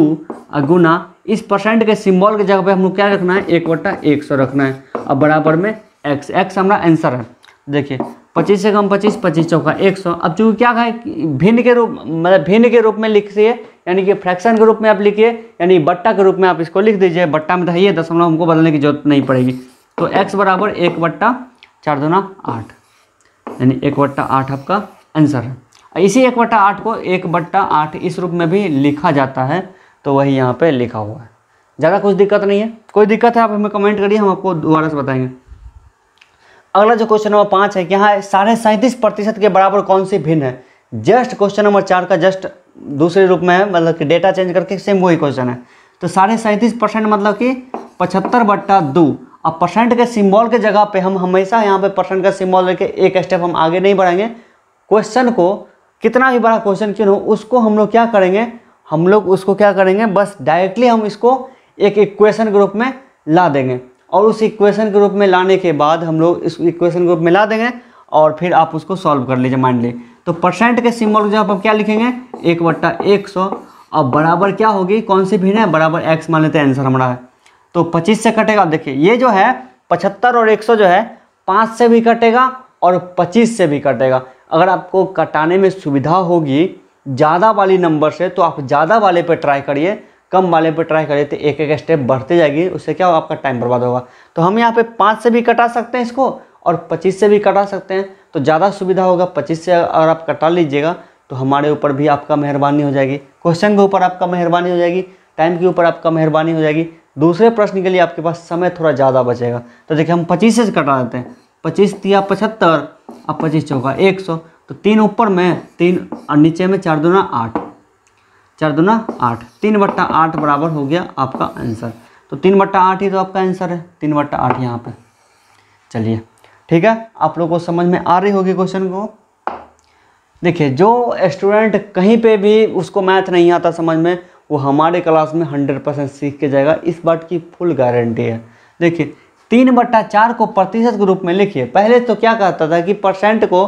गुना इस परसेंट के सिंबल के जगह पे हम लोग क्या रखना है एक बट्टा एक सौ रखना है अब बराबर में एक्स एक्स हमारा आंसर है देखिए पच्चीस से कम पच्चीस पच्चीस चौका एक सौ अब चूंकि क्या है भिन्न के रूप मतलब भिन्न के रूप में लिखिए यानी कि फ्रैक्शन के रूप में आप लिखिए यानी बट्टा के रूप में आप इसको लिख दीजिए बट्टा में तो है दशमलव हमको बदलने की जरूरत नहीं पड़ेगी तो एक्स बराबर एक बट्टा चार दोना आठ यानी एक बट्टा आठ आपका आंसर है इसी एक बट्टा आठ को एक बट्टा आठ इस रूप में भी लिखा जाता है तो वही यहाँ पे लिखा हुआ है ज़्यादा कुछ दिक्कत नहीं है कोई दिक्कत है आप हमें कमेंट करिए हम आपको दोबारा से बताएंगे अगला जो क्वेश्चन नंबर पाँच है कि यहाँ साढ़े सैंतीस प्रतिशत के बराबर कौन सी भिन्न है जस्ट क्वेश्चन नंबर चार का जस्ट दूसरे रूप में है मतलब कि डेटा चेंज करके सेम वही क्वेश्चन है तो साढ़े सैंतीस परसेंट मतलब कि पचहत्तर बट्टा दो अब परसेंट के सिंबल के जगह पे हम हमेशा यहाँ पे परसेंट का सिंबल लेके एक स्टेप हम आगे नहीं बढ़ाएंगे क्वेश्चन को कितना भी बड़ा क्वेश्चन क्यों हो उसको हम लोग क्या करेंगे हम लोग उसको क्या करेंगे बस डायरेक्टली हम इसको एक इक्वेशन के रूप में ला देंगे और उस इक्वेशन के रूप में लाने के बाद हम लोग इस इक्वेशन के रूप में ला देंगे और फिर आप उसको सॉल्व कर लीजिए मान लीजिए तो परसेंट के सिंबल को आप क्या लिखेंगे एक बट्टा एक सौ और बराबर क्या होगी कौन सी भीड़ है बराबर एक्स मान लेते हैं आंसर हमारा है तो पच्चीस से कटेगा देखिए ये जो है पचहत्तर और एक सौ जो है पाँच से भी कटेगा और पच्चीस से भी कटेगा अगर आपको कटाने में सुविधा होगी ज़्यादा वाली नंबर से तो आप ज़्यादा वाले पर ट्राई करिए कम वाले पर ट्राई करिए तो एक एक स्टेप बढ़ते जाएगी उससे क्या होगा आपका टाइम बर्बाद होगा तो हम यहाँ पे पाँच से भी कटा सकते हैं इसको और पच्चीस से भी कटा सकते हैं तो ज़्यादा सुविधा होगा पच्चीस से अगर आप कटा लीजिएगा तो हमारे ऊपर भी आपका मेहरबानी हो जाएगी क्वेश्चन के ऊपर आपका मेहरबानी हो जाएगी टाइम के ऊपर आपका मेहरबानी हो जाएगी दूसरे प्रश्न के लिए आपके पास समय थोड़ा ज़्यादा बचेगा तो देखिए हम पच्चीस से कटा देते हैं पच्चीस तिया पचहत्तर अब पच्चीस चौका एक सौ तो तीन ऊपर में तीन और नीचे में चार दुना आठ चार दुना आठ तीन बट्टा आठ बराबर हो गया आपका आंसर तो तीन बट्टा आठ ही तो आपका आंसर है तीन बट्टा आठ यहाँ पे चलिए ठीक है आप लोग को समझ में आ रही होगी क्वेश्चन को देखिए जो स्टूडेंट कहीं पे भी उसको मैथ नहीं आता समझ में वो हमारे क्लास में हंड्रेड परसेंट सीख के जाएगा इस बात की फुल गारंटी है देखिए तीन बट्टा चार को प्रतिशत के रूप में लिखिए पहले तो क्या कहता था कि परसेंट को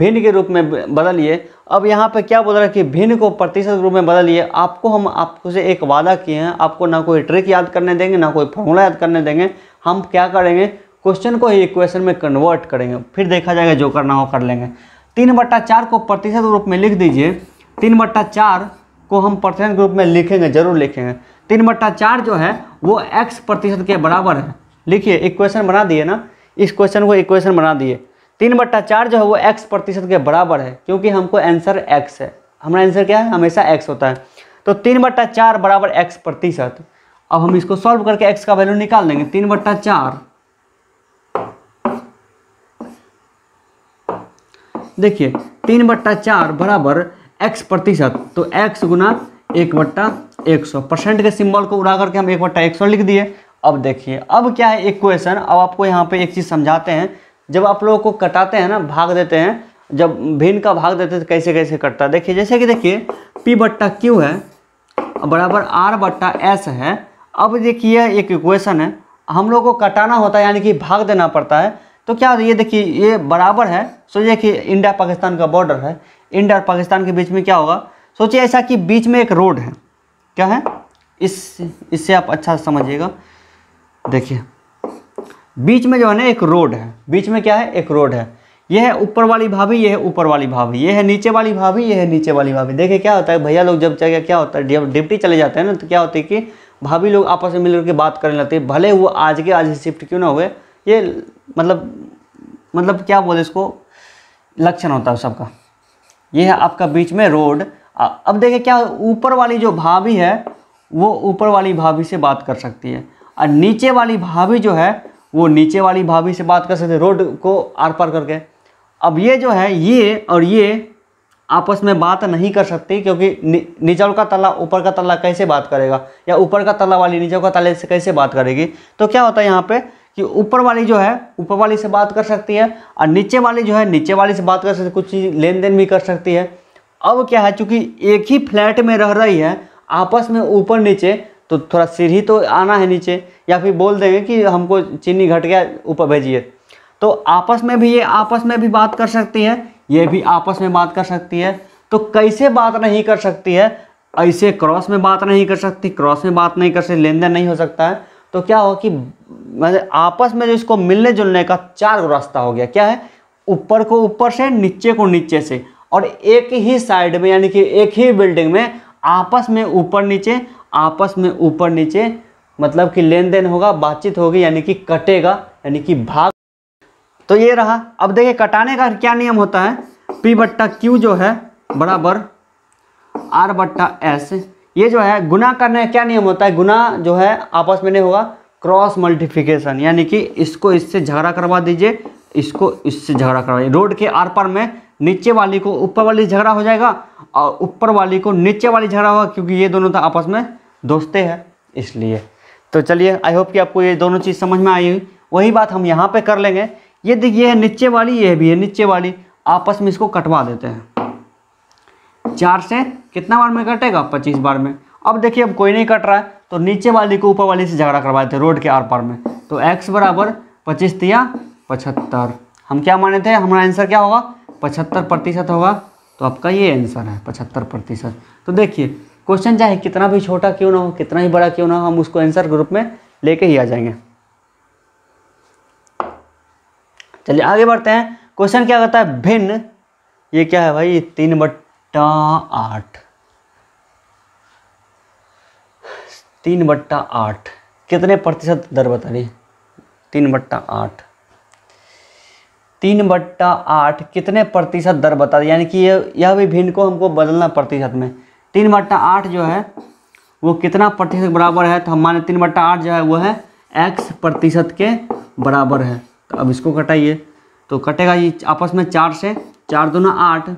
भिन्न के रूप में बदलिए अब यहाँ पे क्या बोल रहा है कि भिन्न को प्रतिशत के रूप में बदलिए आपको हम आपको से एक वादा किए हैं आपको ना कोई ट्रिक याद करने देंगे ना कोई फॉर्मूला याद करने देंगे हम क्या करेंगे क्वेश्चन को ही इक्वेशन में कन्वर्ट करेंगे फिर देखा जाएगा जो करना हो कर लेंगे तीन बट्टा चार को प्रतिशत रूप में लिख दीजिए तीन बट्टा चार को हम प्रतिशत के रूप में लिखेंगे जरूर लिखेंगे तीन बट्टा चार जो है वो एक्स प्रतिशत के बराबर है लिखिए इक्वेशन बना दिए ना इस क्वेश्चन को इक्वेशन बना दिए तीन बट्टा चार जो है वो एक्स प्रतिशत के बराबर है क्योंकि हमको आंसर एक्स है हमारा आंसर क्या है हमेशा एक्स होता है तो तीन बट्टा चार बराबर एक्स प्रतिशत अब हम इसको सॉल्व करके एक्स का वैल्यू निकाल देंगे तीन बट्टा चार देखिए तीन बट्टा चार बराबर एक्स प्रतिशत तो एक्स गुना एक बट्टा एक सौ परसेंट के सिंबल को उड़ा करके हम एक बट्टा एक सौ लिख दिए अब देखिए अब क्या है एक क्वेश्चन अब आपको यहाँ पे एक चीज़ समझाते हैं जब आप लोगों को कटाते हैं ना भाग देते हैं जब भिन्न का भाग देते हैं तो कैसे कैसे कटता है देखिए जैसे कि देखिए पी बट्टा क्यू है बराबर आर बट्टा एस है अब देखिए एक इक्वेशन है हम लोग को कटाना होता है यानी कि भाग देना पड़ता है तो क्या ये देखिए ये बराबर है सोचिए कि इंडिया पाकिस्तान का बॉर्डर है इंडिया और पाकिस्तान के बीच में क्या होगा सोचिए ऐसा कि बीच में एक रोड है क्या है इस इससे आप अच्छा समझिएगा देखिए बीच में जो है ना एक रोड है बीच में क्या है एक रोड है यह है ऊपर वाली भाभी यह है ऊपर वाली भाभी यह है नीचे वाली भाभी यह है नीचे वाली भाभी देखिए क्या होता है भैया लोग जब चले क्या होता है जब डिप्टी चले जाते हैं ना तो क्या होती है कि भाभी लोग आपस में मिल करके बात करने लगते हैं भले वो आज के आज ही शिफ्ट क्यों ना हुए ये मतलब मतलब क्या बोले इसको लक्षण होता है सबका यह है आपका बीच में रोड अब देखिए क्या ऊपर वाली जो भाभी है वो ऊपर वाली भाभी से बात कर सकती है और नीचे वाली भाभी जो है वो नीचे वाली भाभी से बात कर सकते रोड को आर पार करके अब ये जो है ये और ये आपस में बात नहीं कर सकती क्योंकि निचल का तला ऊपर का तला कैसे बात करेगा या ऊपर का तला वाली निचल का तले से कैसे बात करेगी तो क्या होता है यहाँ पे कि ऊपर वाली जो है ऊपर वाली से बात कर सकती है और नीचे वाली जो है नीचे वाली से बात कर सकती है कुछ लेन देन भी कर सकती है अब क्या है चूँकि एक ही फ्लैट में रह रही है आपस में ऊपर नीचे तो थोड़ा सीढ़ी तो आना है नीचे या फिर बोल देंगे कि हमको चीनी घट गया ऊपर भेजिए तो आपस में भी ये आपस में भी बात कर सकती है ये भी आपस में बात कर सकती है तो कैसे बात नहीं कर सकती है ऐसे क्रॉस में बात नहीं कर सकती क्रॉस में बात नहीं कर सकती लेन देन नहीं हो सकता है तो क्या हो कि मतलब आपस में जो इसको मिलने जुलने का चार रास्ता हो गया क्या है ऊपर को ऊपर से नीचे को नीचे से और एक ही साइड में यानी कि एक ही बिल्डिंग में आपस में ऊपर नीचे आपस में ऊपर नीचे मतलब कि लेन देन होगा बातचीत होगी यानी कि कटेगा यानी कि भाग तो ये रहा अब देखिए कटाने का क्या नियम होता है पी बट्टा क्यू जो है बराबर आर बट्टा एस ये जो है गुना करने का क्या नियम होता है गुना जो है आपस में नहीं होगा क्रॉस मल्टीफिकेशन यानी कि इसको इससे झगड़ा करवा दीजिए इसको इससे झगड़ा करवा दीजिए रोड के आर पर में नीचे वाली को ऊपर वाली झगड़ा हो जाएगा और ऊपर वाली को नीचे वाली झगड़ा होगा क्योंकि ये दोनों तो आपस में दोस्ते हैं इसलिए तो चलिए आई होप कि आपको ये दोनों चीज़ समझ में आई हुई वही बात हम यहाँ पे कर लेंगे ये देखिए है नीचे वाली ये भी है नीचे वाली आपस में इसको कटवा देते हैं चार से कितना बार में कटेगा पच्चीस बार में अब देखिए अब कोई नहीं कट रहा है तो नीचे वाली को ऊपर वाली से झगड़ा करवा देते रोड के आर पार में तो एक्स बराबर पच्चीस तिया पचहत्तर हम क्या माने थे हमारा आंसर क्या होगा पचहत्तर प्रतिशत होगा तो आपका ये आंसर है पचहत्तर प्रतिशत तो देखिए क्वेश्चन चाहे कितना भी छोटा क्यों ना हो कितना ही बड़ा क्यों ना हो हम उसको आंसर ग्रुप में लेके ही आ जाएंगे चलिए आगे बढ़ते हैं क्वेश्चन क्या कहता है भिन्न ये क्या है भाई तीन बट्टा आठ तीन बट्टा आठ कितने प्रतिशत दर बता रही तीन बट्टा आठ तीन बट्टा आठ कितने प्रतिशत दर बता दें यानी कि यह यह भी भिन्न को हमको बदलना प्रतिशत में तीन बट्टा आठ जो है वो कितना प्रतिशत बराबर है तो हम माने तीन बट्टा आठ जो है वो है एक्स प्रतिशत के बराबर है तो अब इसको कटाइए तो कटेगा ये आपस में चार से चार ना आठ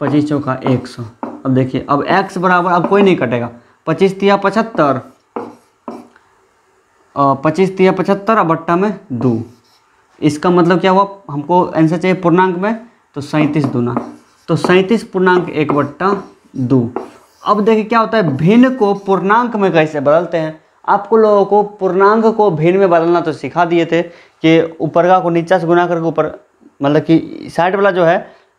पच्चीस चौका एक सौ अब देखिए अब एक्स बराबर अब कोई नहीं कटेगा पच्चीस तिया पचहत्तर पच्चीस तिया पचहत्तर और बट्टा में दो इसका मतलब क्या हुआ हमको आंसर चाहिए पूर्णांक में तो सैंतीस दूना तो सैंतीस पूर्णांक एक बट्टा दो अब देखिए क्या होता है भिन्न को पूर्णांक में कैसे बदलते हैं आपको लोगों को पूर्णांक को भिन्न में बदलना तो सिखा दिए थे कि ऊपर का को नीचा से गुना करके ऊपर मतलब कि साइड वाला जो है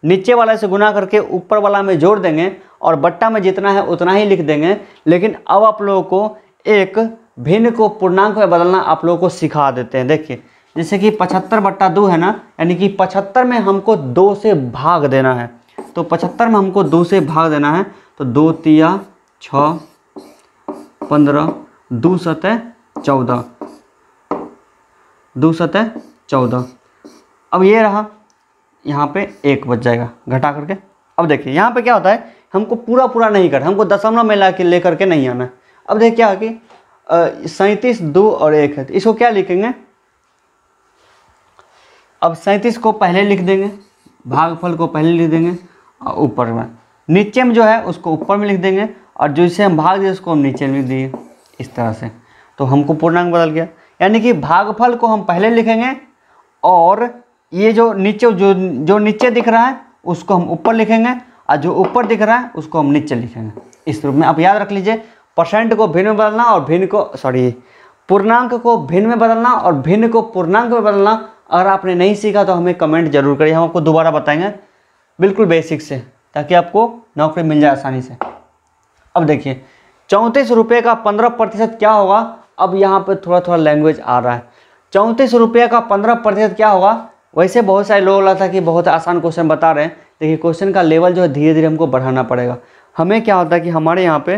नीचे वाला से गुना करके ऊपर वाला में जोड़ देंगे और बट्टा में जितना है उतना ही लिख देंगे लेकिन अब आप लोगों को एक भिन्न को पूर्णांक में बदलना आप लोगों को सिखा देते हैं देखिए जैसे कि पचहत्तर बट्टा दो है ना यानी कि पचहत्तर में हमको दो से भाग देना है तो पचहत्तर में हमको दो से भाग देना है तो दो तिया छ पंद्रह दो सतह चौदह दो सतह चौदह अब ये रहा यहाँ पे एक बच जाएगा घटा करके अब देखिए यहाँ पे क्या होता है हमको पूरा पूरा नहीं करना हमको दशमलव में ला के ले करके नहीं आना अब देखिए क्या है कि सैंतीस दो और एक है तो इसको क्या लिखेंगे अब सैंतीस को पहले लिख देंगे भागफल को पहले लिख देंगे और ऊपर में नीचे में जो है उसको ऊपर में लिख देंगे और जो जिसे हम भाग दिए उसको हम नीचे में लिख दिए इस तरह से तो हमको पूर्णांक बदल गया यानी कि भागफल को हम पहले लिखेंगे और ये जो नीचे जो जो नीचे दिख रहा है उसको हम ऊपर लिखेंगे और जो ऊपर दिख रहा है उसको हम नीचे लिखेंगे इस रूप में आप याद रख लीजिए परसेंट को भिन्न में बदलना और भिन्न को सॉरी पूर्णांक को भिन्न में बदलना और भिन्न को पूर्णांक में बदलना अगर आपने नहीं सीखा तो हमें कमेंट जरूर करिए हम आपको दोबारा बताएंगे बिल्कुल बेसिक से ताकि आपको नौकरी मिल जाए आसानी से अब देखिए चौंतीस रुपये का पंद्रह प्रतिशत क्या होगा अब यहाँ पर थोड़ा थोड़ा लैंग्वेज आ रहा है चौंतीस रुपये का पंद्रह प्रतिशत क्या होगा वैसे बहुत सारे लोग लगा था कि बहुत आसान क्वेश्चन बता रहे हैं देखिए क्वेश्चन का लेवल जो है धीरे धीरे हमको बढ़ाना पड़ेगा हमें क्या होता है कि हमारे यहाँ पे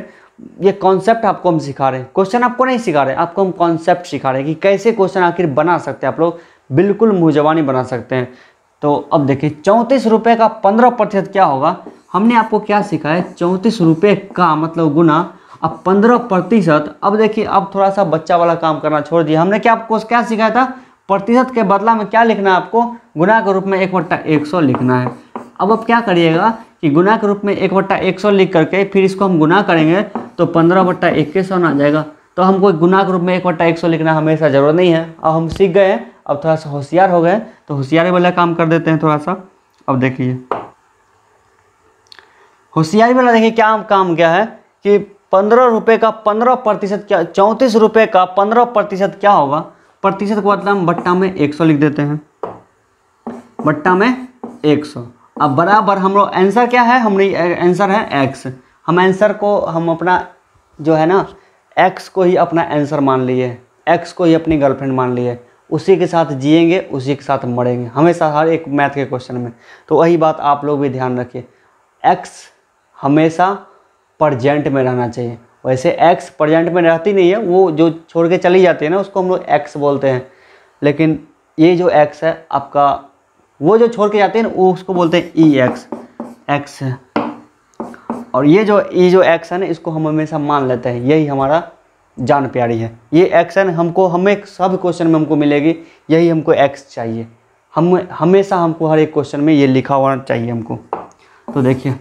ये कॉन्सेप्ट आपको हम सिखा रहे हैं क्वेश्चन आपको नहीं सिखा रहे आपको हम कॉन्सेप्ट सिखा रहे हैं कि कैसे क्वेश्चन आखिर बना सकते हैं आप लोग बिल्कुल मुँहजवानी बना सकते हैं तो अब देखिए चौंतीस रुपये का पंद्रह प्रतिशत क्या होगा हमने आपको क्या सिखाया चौंतीस रुपये का मतलब गुना अब पंद्रह प्रतिशत अब देखिए अब थोड़ा सा बच्चा वाला काम करना छोड़ दिया हमने क्या आपको क्या सिखाया था प्रतिशत के बदला में क्या लिखना है आपको गुना के रूप में एक वट्टा एक सौ लिखना है अब आप क्या करिएगा कि गुना के रूप में एक वट्टा एक सौ लिख करके फिर इसको हम गुना करेंगे तो पंद्रह वट्टा इक्कीस सौ ना आ जाएगा तो हमको गुना के रूप में एक वट्टा एक सौ लिखना हमेशा ज़रूरत नहीं है अब हम सीख गए हैं अब थोड़ा सा होशियार हो गए तो होशियारी वाला काम कर देते हैं थोड़ा सा अब देखिए होशियारी वाला देखिए क्या काम क्या है कि पंद्रह रुपये का पंद्रह प्रतिशत क्या चौंतीस रुपये का पंद्रह प्रतिशत क्या होगा प्रतिशत को मतलब हम बट्टा में एक सौ लिख देते हैं बट्टा में एक सौ अब बराबर हम लोग आंसर क्या है हमारी आंसर है एक्स हम आंसर को हम अपना जो है ना एक्स को ही अपना आंसर मान लिए एक्स को ही अपनी गर्लफ्रेंड मान लिए उसी के साथ जिएंगे उसी के साथ मरेंगे हमेशा हर एक मैथ के क्वेश्चन में तो वही बात आप लोग भी ध्यान रखिए एक्स हमेशा प्रजेंट में रहना चाहिए वैसे एक्स प्रजेंट में रहती नहीं है वो जो छोड़ के चली जाती है ना उसको हम लोग एक्स बोलते हैं लेकिन ये जो एक्स है आपका वो जो छोड़ के जाते हैं ना वो उसको बोलते हैं ई एक्स एक्स है और ये जो ई जो एक्स है ना इसको हम हमेशा मान लेते हैं यही हमारा जान प्यारी है ये एक्शन हमको हमें सब क्वेश्चन में हमको मिलेगी यही हमको एक्स चाहिए हम हमेशा हमको हर एक क्वेश्चन में ये लिखा हुआ चाहिए हमको तो देखिए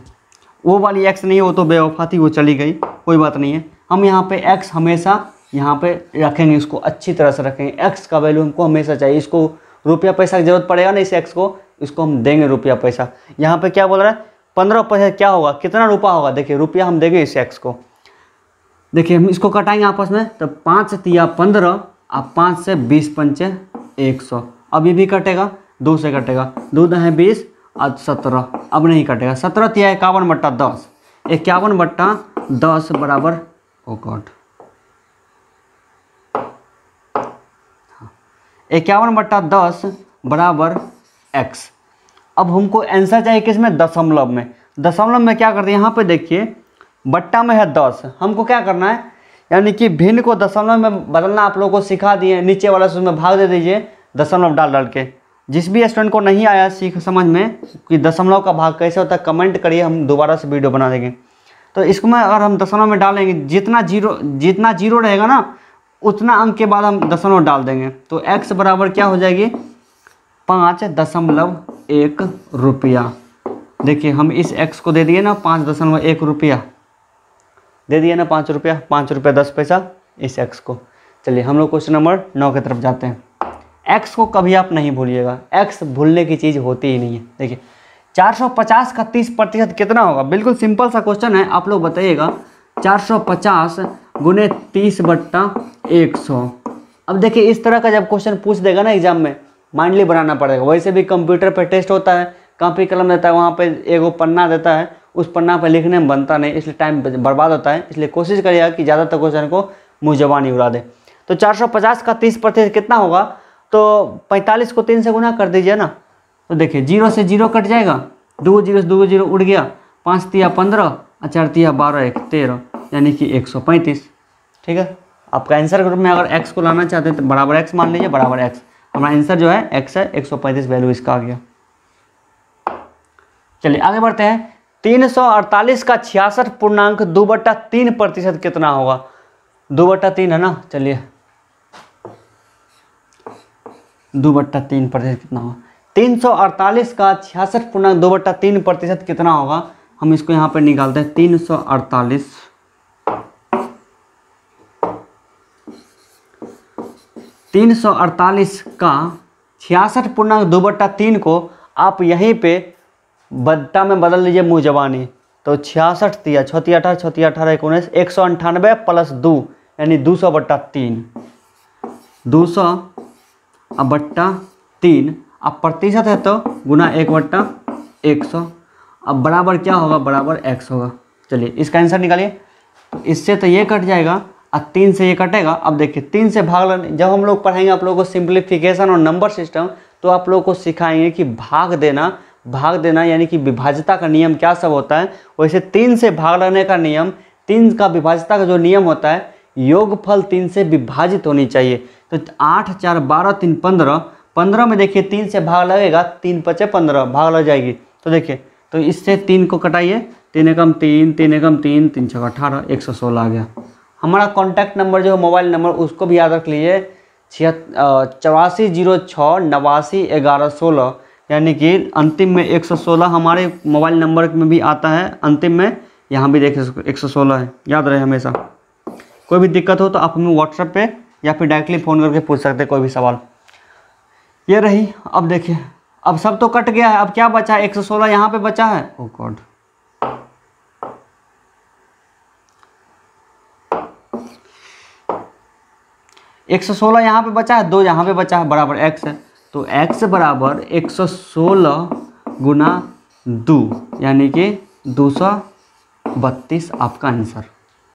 वो वाली एक्स नहीं है वो तो बेवफा थी वो चली गई कोई बात नहीं है हम यहाँ पे एक्स हमेशा यहाँ पे रखेंगे इसको अच्छी तरह से रखेंगे एक्स का वैल्यू हमको हमेशा चाहिए इसको रुपया पैसा की जरूरत पड़ेगा ना इस एक्स को इसको हम देंगे रुपया पैसा यहाँ पर क्या बोल रहा है पंद्रह पैसा क्या होगा कितना रुपया होगा देखिए रुपया हम देंगे इस एक्स को देखिए हम इसको कटाएंगे आपस में तो पाँच तिया पंद्रह और पाँच से बीस पंचे एक सौ अब ये भी कटेगा दो से कटेगा दो दहें बीस और सत्रह अब नहीं कटेगा सत्रह तिया इक्यावन बट्टा दस इक्यावन बट्टा दस बराबर ओ गॉड हाँ। इक्यावन बट्टा दस बराबर एक्स अब हमको आंसर चाहिए किस में दशमलव में दशमलव में क्या करते हैं यहाँ पे देखिए बट्टा में है दस हमको क्या करना है यानी कि भिन्न को दशमलव में बदलना आप लोगों को सिखा दिए नीचे वाला से उसमें भाग दे दीजिए दशमलव डाल डाल के जिस भी स्टूडेंट को नहीं आया सीख समझ में कि दशमलव का भाग कैसे होता है कमेंट करिए हम दोबारा से वीडियो बना देंगे तो इसको मैं अगर हम दशमलव में डालेंगे जितना जीरो जितना जीरो रहेगा ना उतना अंक के बाद हम दशमलव डाल देंगे तो एक्स बराबर क्या हो जाएगी पाँच दशमलव एक रुपया देखिए हम इस एक्स को दे दिए ना पाँच दशमलव एक रुपया दे दिया ना पाँच रुपया पाँच रुपया दस पैसा इस एक्स को चलिए हम लोग क्वेश्चन नंबर नौ की तरफ जाते हैं एक्स को कभी आप नहीं भूलिएगा एक्स भूलने की चीज़ होती ही नहीं है देखिए 450 का 30 प्रतिशत कितना होगा बिल्कुल सिंपल सा क्वेश्चन है आप लोग बताइएगा 450 गुने तीस बट्टा एक अब देखिए इस तरह का जब क्वेश्चन पूछ देगा ना एग्जाम में माइंडली बनाना पड़ेगा वैसे भी कंप्यूटर पर टेस्ट होता है कापी कलम देता है वहाँ पर एगो पन्ना देता है उस पन्ना पर लिखने में बनता नहीं इसलिए टाइम बर्बाद होता है इसलिए कोशिश करिएगा कि ज़्यादातर क्वेश्चन को मुँह जबानी उड़ा दें तो 450 का 30 प्रतिशत कितना होगा तो 45 को तीन से गुना कर दीजिए ना तो देखिए जीरो से जीरो कट जाएगा दो जीरो से दो जीरो उड़ गया पाँच तिया पंद्रह और चार तिया बारह एक तेरह यानी कि एक सौ पैंतीस ठीक है आपका आंसर ग्रुप में अगर एक्स को लाना चाहते हैं तो बराबर एक्स मान लीजिए बराबर एक्स हमारा आंसर जो है एक्स है एक सौ पैंतीस वैल्यू इसका आ गया चलिए आगे बढ़ते हैं 348 का छियासठ पूर्णांक दो बट्टा तीन प्रतिशत कितना होगा दो बट्टा तीन है ना चलिए दो बट्टा तीन प्रतिशत कितना होगा तीन सौ अड़तालीस का छियासठ पूर्णांक दो बट्टा तीन प्रतिशत कितना होगा हम इसको यहां पर निकालते हैं तीन सौ अड़तालीस तीन सौ अड़तालीस का छियासठ पूर्णांक दो बट्टा तीन को आप यहीं पे बट्टा में बदल लीजिए मुँह जबानी तो छियासठ तिया छोती अठारह छोती अठारह एक उन्नीस एक सौ अंठानबे प्लस दो यानी दो सौ बट्टा तीन दो सौ बट्टा तीन अब प्रतिशत है तो गुना एक बट्टा एक सौ अब बराबर क्या होगा बराबर एक्स होगा चलिए इसका आंसर निकालिए तो इससे तो ये कट जाएगा और तीन से ये कटेगा अब देखिए तीन से भाग लेने जब हम लोग पढ़ेंगे आप लोगों को सिंप्लीफिकेशन और नंबर सिस्टम तो आप लोगों को सिखाएंगे कि भाग देना भाग देना यानी कि विभाज्यता का नियम क्या सब होता है वैसे तीन से भाग लेने का नियम तीन का विभाज्यता का जो नियम होता है योगफल तीन से विभाजित होनी चाहिए तो आठ चार बारह तीन पंद्रह पंद्रह में देखिए तीन से भाग लगेगा तीन पचे पंद्रह भाग लग जाएगी तो देखिए तो इससे तीन को कटाइए तीन एकम तीन तीन एकम तीन तीन छः अठारह एक सौ सोलह आ गया हमारा कॉन्टैक्ट नंबर जो है मोबाइल नंबर उसको भी याद रख लीजिए छिया चौरासी जीरो छः नवासी ग्यारह सोलह यानी कि अंतिम में 116 हमारे मोबाइल नंबर में भी आता है अंतिम में यहाँ भी देख एक सौ सोलह है याद रहे हमेशा कोई भी दिक्कत हो तो आप हमें व्हाट्सएप पे या फिर डायरेक्टली फ़ोन करके पूछ सकते हैं कोई भी सवाल ये रही अब देखिए अब सब तो कट गया है अब क्या बचा है एक सौ सोलह यहाँ पर बचा है ओ oh गॉड एक सौ सोलह यहाँ पर बचा है दो यहाँ पे बचा है बराबर एक्स है तो x बराबर एक सौ सोलह गुना दो यानी कि दो सौ बत्तीस आपका आंसर